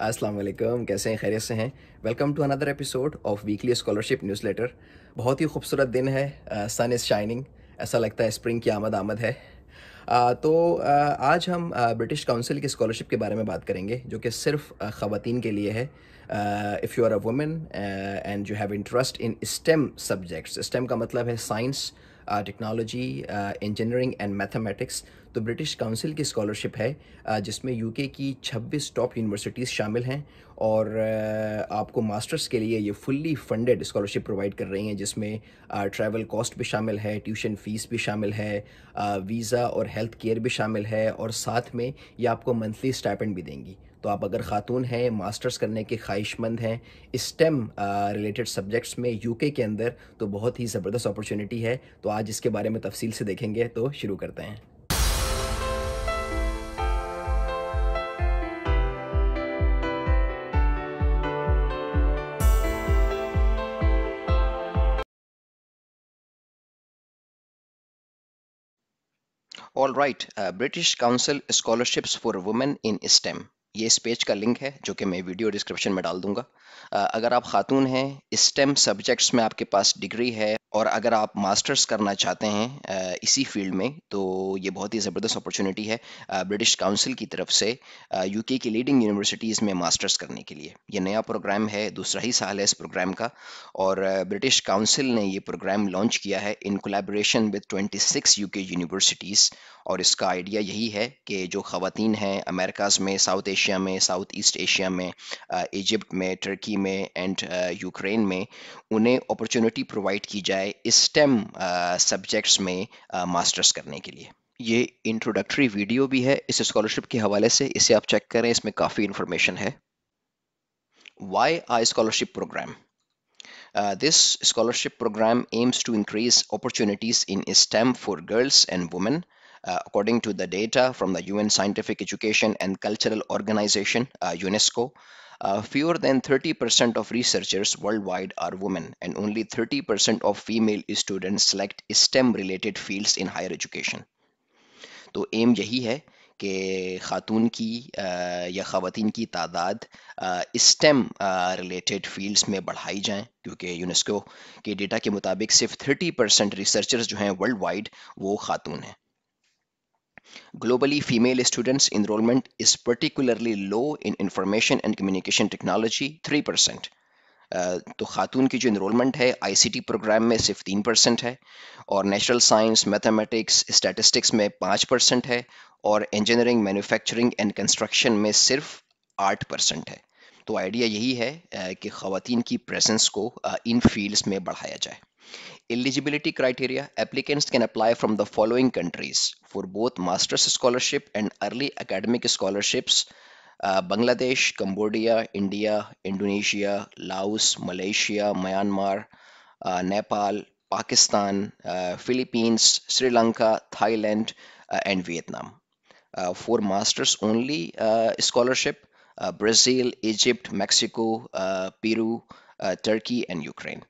अस्सलाम वालेकुम कैसे हैं खैरियत से हैं welcome to another episode of weekly scholarship newsletter बहुत ही खूबसूरत दिन है सन इज़ शाइनिंग ऐसा लगता है स्प्रिंग की आमद आमद है आ, तो आ, आज हम ब्रिटिश काउंसिल की स्कॉलरशिप के बारे में बात करेंगे जो कि सिर्फ ख़वातीन के लिए है if you are a women and you have interest in STEM subjects STEM का मतलब है science technology engineering and mathematics तो ब्रिटिश काउंसिल की स्कॉलरशिप है uh, जिसमें यूके की 26 टॉप यूनिवर्सिटीज़ शामिल हैं और uh, आपको मास्टर्स के लिए ये फुल्ली फंडेड स्कॉलरशिप प्रोवाइड कर रही हैं जिसमें ट्रैवल uh, कॉस्ट भी शामिल है ट्यूशन फ़ीस भी शामिल है वीज़ा और हेल्थ केयर भी शामिल है और साथ में ये आपको मंथली स्टाइपेंड भी देंगी तो आप अगर ख़ातून हैं मास्टर्स करने के ख्वाहिशमंद हैं स्टेम रिलेटेड सब्जेक्ट्स में यूके के अंदर तो बहुत ही ज़बरदस्त अपॉर्चुनिटी है तो आज इसके बारे में तफसील से देखेंगे तो शुरू करते हैं All right, uh, British Council Scholarships for Women in STEM. ये इस पेज का लिंक है जो कि मैं वीडियो डिस्क्रिप्शन में डाल दूंगा अगर आप खातून हैं स्टेम सब्जेक्ट्स में आपके पास डिग्री है और अगर आप मास्टर्स करना चाहते हैं इसी फील्ड में तो ये बहुत ही ज़बरदस्त अपॉर्चुनिटी है ब्रिटिश काउंसिल की तरफ से यूके की लीडिंग यूनिवर्सिटीज़ में मास्टर्स करने के लिए ये नया प्रोग्राम है दूसरा ही साल है इस प्रोग्राम का और ब्रिटिश काउंसिल ने ये प्रोग्राम लॉन्च किया है in collaboration with six U universities और इसका आइडिया यही है कि जो खातन हैं अमेरिकाज़ में साउथ एशिया एशिया में साउथ ईस्ट एशिया में इजिप्ट में टर्की में एंड यूक्रेन में उन्हें अपॉर्चुनिटी प्रोवाइड की जाए स्टेम सब्जेक्ट्स में मास्टर्स करने के लिए ये इंट्रोडक्टरी वीडियो भी है इस स्कॉलरशिप के हवाले से इसे आप चेक करें इसमें काफ़ी इंफॉर्मेशन है वाई आ scholarship program Uh, this scholarship program aims to increase opportunities in STEM for girls and women Uh, according to the data from the UN Scientific Education and Cultural Organization, uh, UNESCO, uh, fewer than 30% of researchers worldwide are women, and only 30% of female students select STEM related fields in higher education. तो aim यही है कि खातून की ya ख़वान ki tadad STEM related fields में बढ़ाई जाएं क्योंकि यूनेस्को के डेटा ke मुताबिक सिर्फ 30 परसेंट रिसर्चर्स जो हैं वर्ल्ड वाइड वो खातून हैं Globally, female students enrollment is particularly low in information and communication technology, 3%. Uh, तो खातून की जो इनरोलमेंट है आईसीटी प्रोग्राम में सिर्फ तीन परसेंट है और नेचुरल साइंस मैथमेटिक्स स्टैटिस्टिक्स में पाँच परसेंट है और इंजीनियरिंग मैन्युफैक्चरिंग एंड कंस्ट्रक्शन में सिर्फ आठ परसेंट है तो आइडिया यही है कि खातन की प्रेजेंस को इन फील्ड्स में बढ़ाया जाए eligibility criteria applicants can apply from the following countries for both masters scholarship and early academic scholarships Bangladesh Cambodia India Indonesia Laos Malaysia Myanmar Nepal Pakistan Philippines Sri Lanka Thailand and Vietnam for masters only scholarship Uh, Brazil, Egypt, Mexico Peru Turkey and Ukraine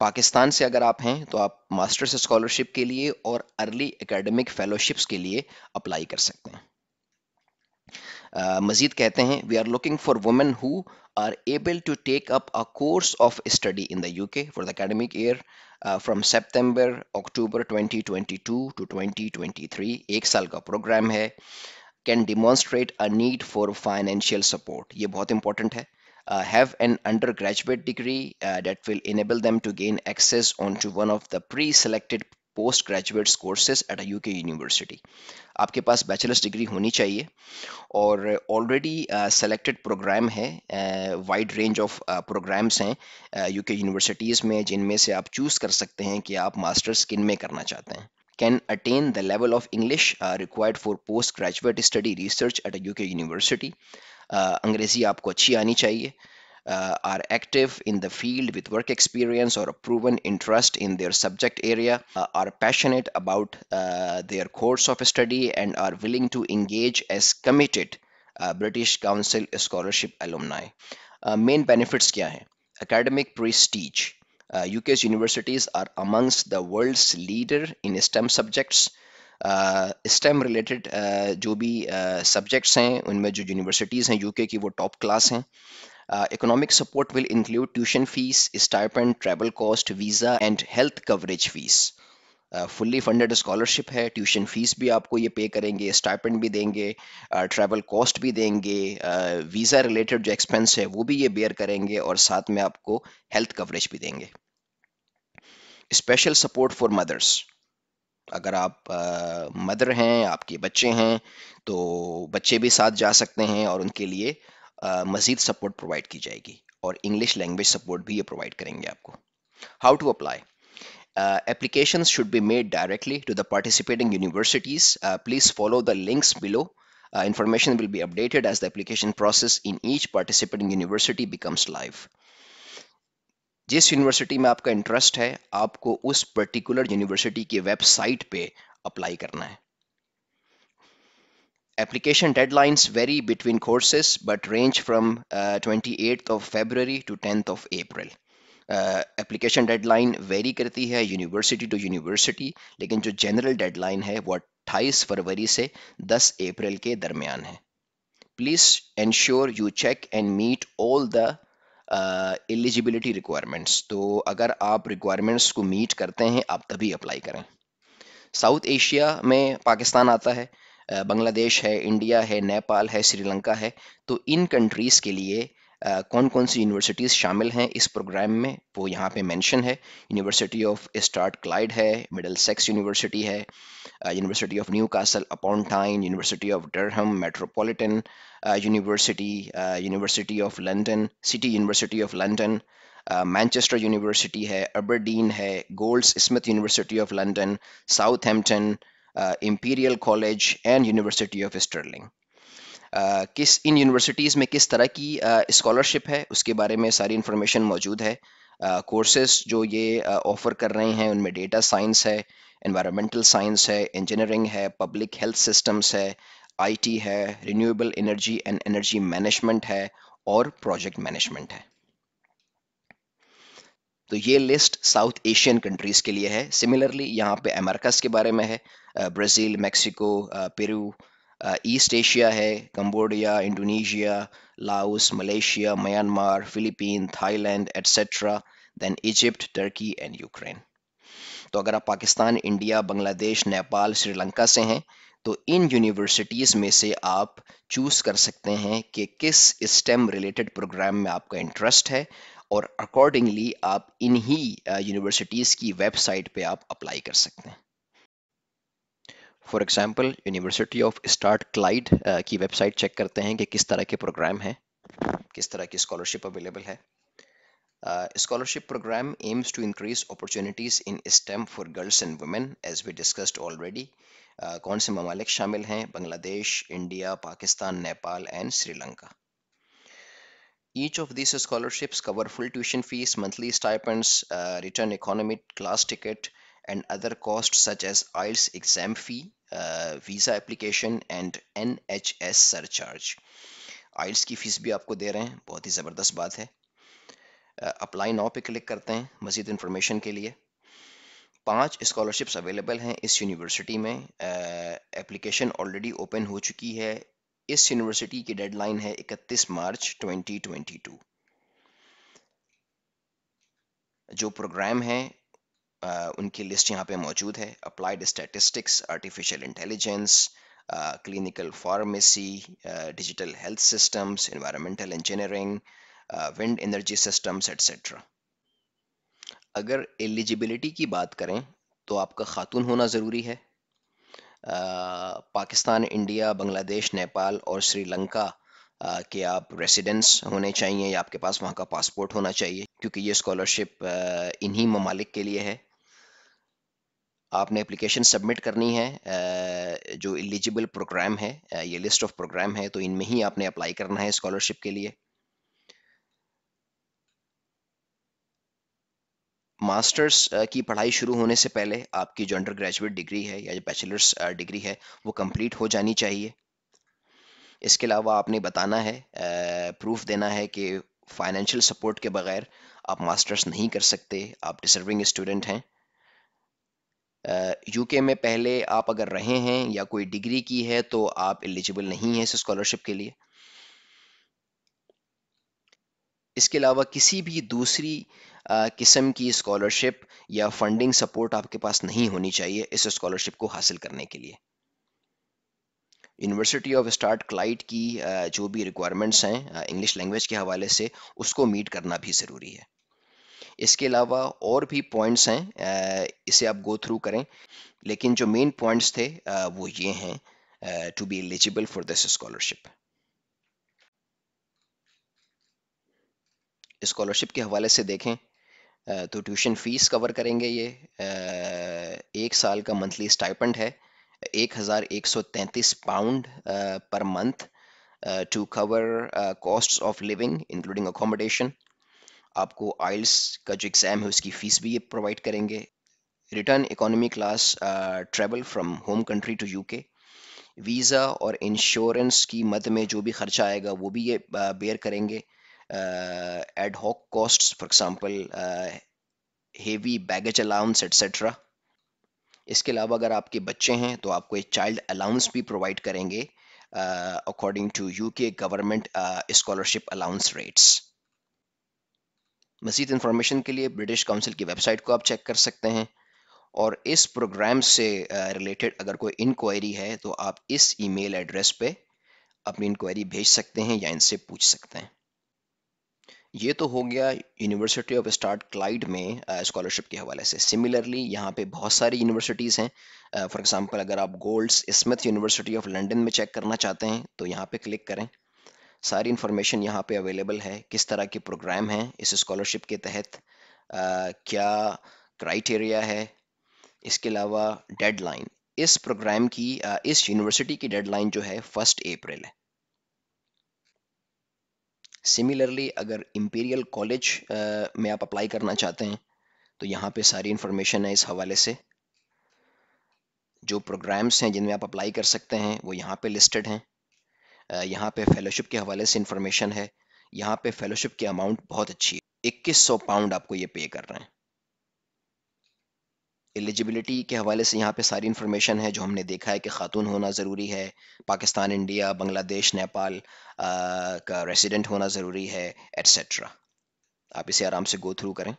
Pakistan से अगर आप हैं तो आप masters scholarship के लिए और early academic fellowships के लिए अप्लाई कर सकते हैं Uh, मजीद कहते हैं we are looking for women who are able to take up a course of study in the UK for the academic year from सितंबर अक्टूबर 2022 टू 2023 एक साल का प्रोग्राम है can demonstrate a need for financial support ये बहुत important है have an under graduate degree that will enable them to them access on to one of the pre selected post graduate courses eight U K university आपके पास bachelors degree होनी चाहिए और already selected program है wide range of programs हैं U K universities में जिनमें से आप चूज़ कर सकते हैं कि आप मास्टर्स किन में करना चाहते हैं can attain the level of English uh, required for postgraduate study research at a UK university. Uh, अंग्रेजी आपको अच्छी आनी चाहिए uh, are active in the field with work experience or a proven interest in their subject area, uh, are passionate about uh, their course of study, and are willing to engage as committed uh, British Council Scholarship alumni. Uh, main benefits क्या हैं? Academic prestige. UK uh, universities are amongst the world's leader in STEM subjects. Uh, STEM related uh, जो uh, subjects हैं, उनमें जो universities हैं UK की वो top class हैं. economic support will include tuition fees, stipend, travel cost, visa, and health coverage fees. Fully funded scholarship है tuition fees भी आपको ये पे करेंगे स्टाइपेंड भी देंगे ट्रैवल कॉस्ट भी देंगे वीज़ा रिलेटेड जो एक्सपेंस है वो भी ये बेयर करेंगे और साथ में आपको हेल्थ कवरेज भी देंगे स्पेशल सपोर्ट फॉर मदर्स अगर आप मदर हैं आपके बच्चे हैं तो बच्चे भी साथ जा सकते हैं और उनके लिए uh, मजीद सपोर्ट प्रोवाइड की जाएगी और इंग्लिश लैंग्वेज सपोर्ट भी ये प्रोवाइड करेंगे आपको how to apply Uh, applications should be made directly to the participating universities. Uh, please follow the links below. Uh, information will be updated as the application process in each participating university becomes live. जिस university में आपका interest है आपको उस particular university की website पे apply करना है Application deadlines vary between courses but range from 28th uh, of February to 10th of April. Application deadline vary करती है यूनिवर्सिटी टू यूनिवर्सिटी लेकिन जो जनरल डेडलाइन है वो अट्ठाईस फरवरी से दस अप्रैल के दरमियान है please ensure you check and meet all the eligibility requirements तो अगर आप रिक्वायरमेंट्स को मीट करते हैं आप तभी अप्लाई करें साउथ एशिया में पाकिस्तान आता है बांग्लादेश है इंडिया है नेपाल है श्रीलंका है तो इन कंट्रीज़ के लिए कौन कौन सी यूनिवर्सिटीज़ शामिल हैं इस प्रोग्राम में वो यहाँ पे मेंशन है यूनिवर्सिटी ऑफ स्टार्ट क्लाइड है मिडल सेक्स यूनिवर्सिटी है university of Newcastle upon Tyne university of Durham metropolitan university university of London city university of London Manchester university है अबरडीन है Goldsmith university of London Southampton Imperial College and university of Stirling किस इन universities में किस तरह की scholarship है उसके बारे में सारी इन्फॉर्मेशन मौजूद है कोर्सेज जो ये ऑफ़र कर रहे हैं उनमें डेटा साइंस है इन्वायरमेंटल साइंस है इंजीनियरिंग है पब्लिक हेल्थ सिस्टम्स है आईटी है renewable energy and energy management है और प्रोजेक्ट मैनेजमेंट है तो ये लिस्ट साउथ एशियन कंट्रीज़ के लिए है सिमिलरली यहाँ पे अमेरिकास के बारे में है Brazil Mexico Peru East uh, Asia है Cambodia Indonesia Laos Malaysia Myanmar Philippine Thailand etcetera then Egypt Turkey and Ukraine तो अगर आप पाकिस्तान इंडिया बांग्लादेश नेपाल श्रीलंका से हैं तो इन यूनिवर्सिटीज़ में से आप चूज़ कर सकते हैं कि किस स्टेम रिलेटेड प्रोग्राम में आपका इंटरेस्ट है और अकॉर्डिंगली आप इन्हीं यूनिवर्सिटीज़ uh, की वेबसाइट पे आप अप्लाई कर सकते हैं for example university of Strathclyde की वेबसाइट चेक करते हैं कि किस तरह के प्रोग्राम हैं किस तरह की स्कॉलरशिप अवेलेबल है scholarship programme aims to increase opportunities in STEM for girls and women as we discussed already कौन से ममालिक शामिल हैं Bangladesh India Pakistan Nepal and Sri Lanka Each of these scholarships cover full tuition fees, monthly stipends, uh, return economic class ticket, and other costs such as IELTS exam fee, uh, visa application and NHS surcharge. IELTS की fees भी आपको दे रहे हैं बहुत ही ज़बरदस्त बात है apply uh, now पे क्लिक करते हैं मज़ीद इंफॉर्मेशन के लिए पांच स्कॉलरशिप्स अवेलेबल हैं इस यूनिवर्सिटी में एप्लीकेशन ऑलरेडी ओपन हो चुकी है इस यूनिवर्सिटी की डेडलाइन है 31 मार्च 2022 जो प्रोग्राम है उनकी लिस्ट यहाँ पे मौजूद है applied statistics artificial intelligence clinical pharmacy digital health systems environmental engineering wind energy systems etcetera अगर एलिजिबिलिटी की बात करें तो आपका खातून होना ज़रूरी है आ, पाकिस्तान इंडिया बांग्लादेश नेपाल और श्रीलंका के आप रेसिडेंस होने चाहिए या आपके पास वहाँ का पासपोर्ट होना चाहिए क्योंकि ये स्कॉलरशिप इन्हीं ममालिक के लिए है आपने एप्लीकेशन सबमिट करनी है जो एलिजिबल प्रोग्राम है ये लिस्ट ऑफ प्रोग्राम है तो इनमें ही आपने अप्लाई करना है स्कॉलरशिप के लिए मास्टर्स की पढ़ाई शुरू होने से पहले आपकी जो अंडर ग्रेजुएट डिग्री है या जो बैचलर्स डिग्री है वो कंप्लीट हो जानी चाहिए इसके अलावा आपने बताना है प्रूफ देना है कि फाइनेंशियल सपोर्ट के बगैर आप मास्टर्स नहीं कर सकते आप डिसर्विंग स्टूडेंट हैं यूके में पहले आप अगर रहे हैं या कोई डिग्री की है तो आप एलिजिबल नहीं हैं इस स्कॉलरशिप के लिए इसके अलावा किसी भी दूसरी किस्म की स्कॉलरशिप या फंडिंग सपोर्ट आपके पास नहीं होनी चाहिए इस स्कॉलरशिप को हासिल करने के लिए यूनिवर्सिटी ऑफ स्टार्ट क्लाइट की जो भी रिक्वायरमेंट्स हैं इंग्लिश लैंग्वेज के हवाले से उसको मीट करना भी ज़रूरी है इसके अलावा और भी पॉइंट्स हैं इसे आप गो थ्रू करें लेकिन जो मेन पॉइंट्स थे वो ये हैं to be eligible for this scholarship scholarship के हवाले से देखें तो ट्यूशन फीस कवर करेंगे ये एक साल का मंथली स्टाइपेंड है एक हज़ार एक सौ तैंतीस pound per month to cover costs of living including accommodation आपको आइल्स का जो एग्ज़ाम है उसकी फ़ीस भी ये प्रोवाइड करेंगे return economy class travel from home country to UK visa और इंश्योरेंस की मद में जो भी खर्चा आएगा वो भी ये बेयर uh, करेंगे ad hoc cost for example heavy baggage allowance etcetera इसके अलावा अगर आपके बच्चे हैं तो आपको एक चाइल्ड अलाउंस भी प्रोवाइड करेंगे according to UK government scholarship allowance rates मज़ीद इंफॉर्मेशन के लिए ब्रिटिश काउंसिल की वेबसाइट को आप चेक कर सकते हैं और इस प्रोग्राम से रिलेटेड अगर कोई इंक्वायरी है तो आप इस ईमेल एड्रेस पे अपनी इंक्वायरी भेज सकते हैं या इनसे पूछ सकते हैं ये तो हो गया यूनिवर्सिटी ऑफ स्टार्ट क्लाइड में स्कॉलरशिप के हवाले से सिमिलरली यहाँ पे बहुत सारी यूनिवर्सिटीज़ हैं फॉर एग्जांपल अगर आप Goldsmiths university of London में चेक करना चाहते हैं तो यहाँ पे क्लिक करें सारी इन्फॉर्मेशन यहाँ पे अवेलेबल है किस तरह के प्रोग्राम हैं इस स्कॉलरशिप के तहत आ, क्या क्राइटेरिया है इसके अलावा डेडलाइन इस प्रोग्राम की आ, इस यूनिवर्सिटी की डेडलाइन जो है फर्स्ट अप्रैल है सिमिलरली अगर इम्पीरियल कॉलेज में आप अप्लाई करना चाहते हैं तो यहाँ पे सारी इन्फॉर्मेशन है इस हवाले से जो प्रोग्राम्स हैं जिनमें आप अप्लाई कर सकते हैं वो यहाँ पे लिस्टेड हैं यहाँ पे फेलोशिप के हवाले से इंफॉर्मेशन है यहाँ पे फेलोशिप की अमाउंट बहुत अच्छी है इक्कीस सौ पाउंड आपको ये पे कर रहे हैं एलिजिबिलिटी के हवाले से यहाँ पे सारी इन्फॉर्मेशन है जो हमने देखा है कि खातून होना ज़रूरी है पाकिस्तान इंडिया बांग्लादेश नेपाल का रेसिडेंट होना ज़रूरी है एट्सट्रा आप इसे आराम से गो थ्रू करें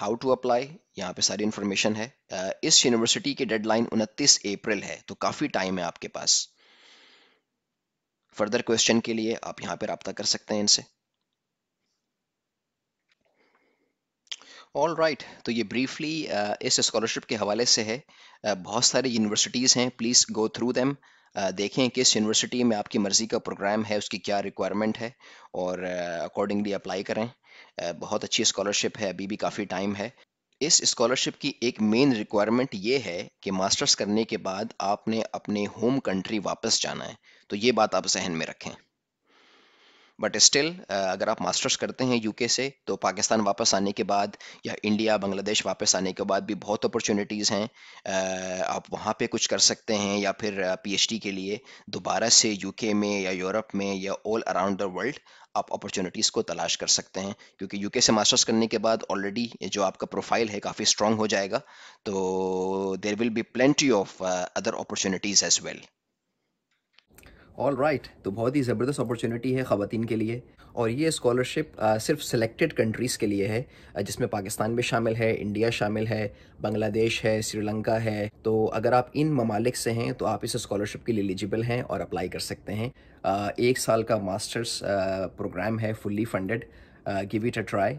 हाउ टू अप्लाई यहाँ पे सारी इन्फॉर्मेशन है इस यूनिवर्सिटी की डेडलाइन 29 अप्रैल है तो काफ़ी टाइम है आपके पास फर्दर क्वेश्चन के लिए आप यहाँ पे रहा कर सकते हैं इनसे ऑल राइट right. तो ये ब्रीफली uh, इस स्कॉलरशिप के हवाले से है uh, बहुत सारी यूनिवर्सिटीज़ हैं प्लीज़ गो थ्रू दैम देखें किस यूनिवर्सिटी में आपकी मर्ज़ी का प्रोग्राम है उसकी क्या रिक्वायरमेंट है और अकॉर्डिंगली uh, अप्लाई करें बहुत अच्छी स्कॉलरशिप है अभी भी काफ़ी टाइम है इस स्कॉलरशिप की एक मेन रिक्वायरमेंट ये है कि मास्टर्स करने के बाद आपने अपने होम कंट्री वापस जाना है तो ये बात आप जहन में रखें बट स्टिल uh, अगर आप मास्टर्स करते हैं यूके से तो पाकिस्तान वापस आने के बाद या इंडिया बांग्लादेश वापस आने के बाद भी बहुत अपॉर्चुनिटीज़ हैं uh, आप वहाँ पे कुछ कर सकते हैं या फिर पीएचडी uh, के लिए दोबारा से यूके में या यूरोप में या ऑल अराउंड द वर्ल्ड आप अपॉर्चुनिटीज़ को तलाश कर सकते हैं क्योंकि यूके से मास्टर्स करने के बाद ऑलरेडी जो आपका प्रोफाइल है काफ़ी स्ट्रॉन्ग हो जाएगा तो there will be plenty of other opportunities as well all right right, तो बहुत ही ज़बरदस्त अपॉर्चुनिटी है ख़वान के लिए और ये स्कॉलरशिप सिर्फ सेलेक्टेड कंट्रीज़ के लिए है जिसमें पाकिस्तान भी शामिल है इंडिया शामिल है बांग्लादेश है श्रीलंका है तो अगर आप इन ममालिक से हैं तो आप इस स्कॉलरशिप के लिए एलिजिबल हैं और अप्लाई कर सकते हैं एक साल का मास्टर्स प्रोग्राम है fully funded give it a try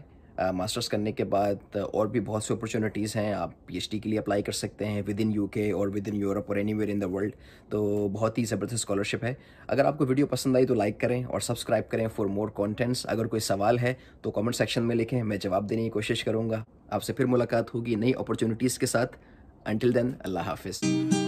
masters करने के बाद और भी बहुत सी अपॉर्चुनिटीज़ हैं आप पीएचडी के लिए अप्लाई कर सकते हैं विद इन यू और विद इन यूरोप और एनी इन द वर्ल्ड तो बहुत ही ज़बरदस्त स्कॉलरशिप है अगर आपको वीडियो पसंद आई तो लाइक करें और सब्सक्राइब करें फॉर मोर कॉन्टेंट्स अगर कोई सवाल है तो कॉमेंट सेक्शन में लिखें मैं जवाब देने की कोशिश करूँगा आपसे फिर मुलाकात होगी नई अपॉर्चुनिटीज़ के साथ अनटिल देन अल्लाह हाफिज़